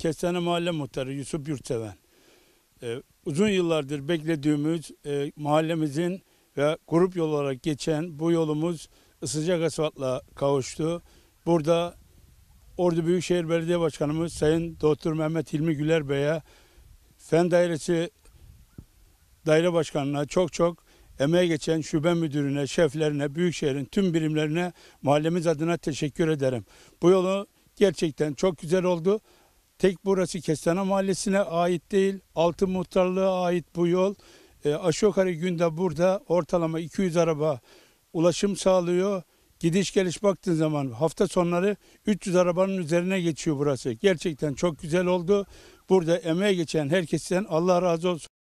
Kestane Mahalle Muhtarı Yusuf Yurtseven. Ee, uzun yıllardır beklediğimiz e, mahallemizin ve grup yol olarak geçen bu yolumuz sıcak asfaltla kavuştu. Burada Ordu Büyükşehir Belediye Başkanımız Sayın Doktor Mehmet Hilmi Güler Bey'e Fen Dairesi Daire Başkanı'na çok çok emeğe geçen şube müdürüne, şeflerine, büyükşehirin tüm birimlerine mahallemiz adına teşekkür ederim. Bu yolu gerçekten çok güzel oldu. Tek burası Kestane Mahallesi'ne ait değil. Altı Muhtarlığı ait bu yol. E, aşağı yukarı günde burada ortalama 200 araba ulaşım sağlıyor. Gidiş geliş baktığın zaman hafta sonları 300 arabanın üzerine geçiyor burası. Gerçekten çok güzel oldu. Burada emeğe geçen herkesten Allah razı olsun.